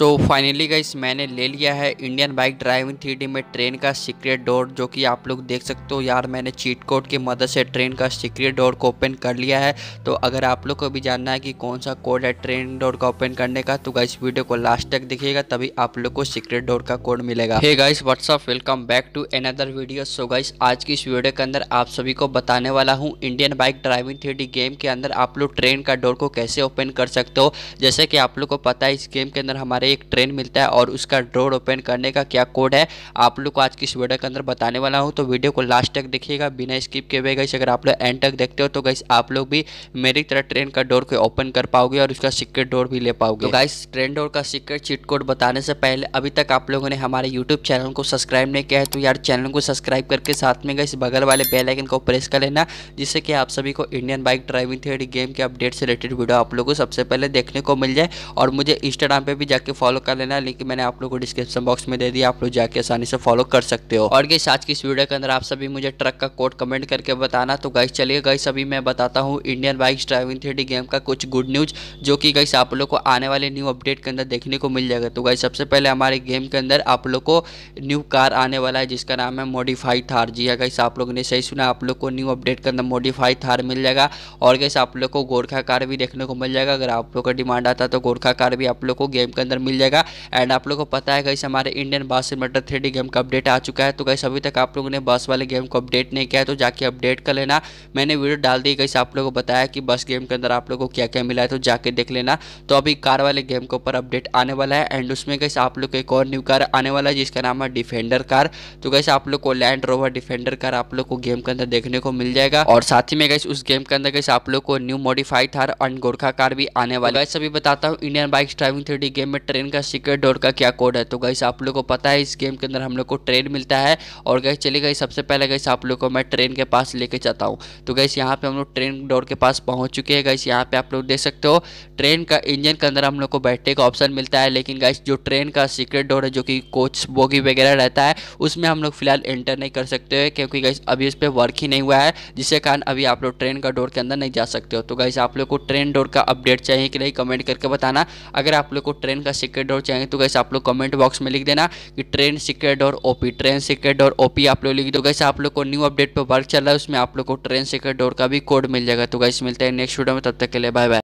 तो finally guys मैंने ले लिया है इंडियन बाइक ड्राइविंग थ्री में ट्रेन का सीक्रेट डोर जो कि आप लोग देख सकते हो यार मैंने चीट कोड की मदद से ट्रेन का सीक्रेट डोर को ओपन कर लिया है तो अगर आप लोग को भी जानना है कि कौन सा कोड है ट्रेन डोर का ओपन करने का तो गाइस वीडियो को लास्ट तक देखिएगा तभी आप लोग को सीक्रेट डोर का कोड मिलेगा hey guys what's up welcome back to another video so guys आज की इस वीडियो के अंदर आप सभी को बताने वाला हूँ Indian bike driving three game के अंदर आप लोग ट्रेन का डोर को कैसे ओपन कर सकते हो जैसे कि आप लोग को पता है इस गेम के अंदर हमारे एक ट्रेन मिलता है और उसका ड्रोर ओपन करने का क्या कोड है आप लोग को आज की इस वीडियो के अंदर बताने वाला हूँ तो वीडियो को लास्ट तक देखिएगा बिना स्किप किए हुए गई अगर आप लोग एंड तक देखते हो तो गई आप लोग भी मेरी तरह ट्रेन का डोर को ओपन कर पाओगे और उसका सिक्रेट डोर भी ले पाओगे तो गाइस ट्रेन डोर का सिक्रेट चिट कोड बताने से पहले अभी तक आप लोगों ने हमारे यूट्यूब चैनल को सब्सक्राइब नहीं किया है तो यार चैनल को सब्सक्राइब करके साथ में गई बगल वाले बेलाइकन को प्रेस कर लेना जिससे कि आप सभी को Indian bike driving theory game के अपडेट से रिलेटेड वीडियो आप लोगों को सबसे पहले देखने को मिल जाए और मुझे इंस्टाग्राम पर भी जाके फॉलो कर लेना लिंक मैंने आप लोग को डिस्क्रिप्शन बॉक्स में दे दिया आप लोग जाके आसानी से फॉलो कर सकते हो और गई आज की इस वीडियो के अंदर आप सभी मुझे ट्रक का कोड कमेंट करके बताना तो गाइस चलिए गाइस अभी मैं बताता हूँ Indian bikes driving three game का कुछ गुड न्यूज़ जो कि गाइस आप लोग को आने वाले न्यू अपडेट के अंदर देखने को मिल जाएगा तो गाइस सबसे पहले हमारे गेम के अंदर आप लोग को न्यू कार आने वाला है जिसका नाम है मॉडिफाइड थार जी है हाँ गाइस आप लोग ने सही सुना आप लोग को न्यू अपडेट के अंदर मॉडिफाइड थार मिल जाएगा और गाइस आप लोग को गोरखा कार भी देखने को मिल जाएगा अगर आप लोग का डिमांड आता तो गोरखा कार भी आप लोग को गेम के अंदर मिल जाएगा एंड आप लोगों को पता है कैसे हमारे Indian bus simulator three game का अपडेट आ चुका है तो कैसे अभी तक आप लोगों ने बस वाले गेम को अपडेट नहीं किया है तो जाके अपडेट कर लेना मैंने वीडियो डाल दी कैसे आप लोगों को बताया कि बस गेम के अंदर आप लोग को क्या क्या मिला है तो जाके देख लेना तो अभी कार वाले गेम के ऊपर अपडेट आने वाला है एंड उसमें कैसे आप लोग एक और न्यू कार आने वाला है जिसका नाम है डिफेंडर कार तो कैसे आप लोग को लैंड रोवर डिफेंडर कार आप लोग को गेम के अंदर देखने को मिल जाएगा और साथ ही में कैसे उस गेम के अंदर कैसे आप लोग को new modified Thar and Gurkha car भी आने वाला है सभी तो बताता हूँ Indian bike driving three game में ट्रेन का सीक्रेट डोर का क्या कोड है तो गई आप लोग को पता है इस गेम के अंदर हम लोग को ट्रेन मिलता है और गई चले गई सबसे पहले गई आप लोग को मैं ट्रेन के पास लेके जाता हूँ तो गई यहाँ पे हम लोग ट्रेन डोर के पास पहुँच चुके हैं गई यहाँ पे आप लोग देख सकते हो ट्रेन का इंजन के अंदर हम लोग को बैठने का ऑप्शन मिलता है लेकिन गाइस जो ट्रेन का सीक्रेट डोर है जो कि कोच बोगी वगैरह रहता है उसमें हम लोग फिलहाल एंटर नहीं कर सकते हैं क्योंकि गाइस अभी उस पर वर्क ही नहीं हुआ है जिसके कारण अभी आप लोग ट्रेन का डोर के अंदर नहीं जा सकते हो तो गाइस आप लोग को ट्रेन डोर का अपडेट चाहिए कि नहीं कमेंट करके बताना अगर आप लोग को ट्रेन का सीक्रेट डोर चाहिए तो कैसे आप लोग कमेंट बॉक्स में लिख देना कि train secret door OP train secret door OP आप लोग लिख दो कैसे आप लोग को न्यू अपडेट पर वर्क चल रहा है उसमें आप लोग को ट्रेन सीक्रेट डोर का भी कोड मिल जाएगा तो कैसे मिलता है नेक्स्ट वीडियो में तब तक के लिए बाय बाय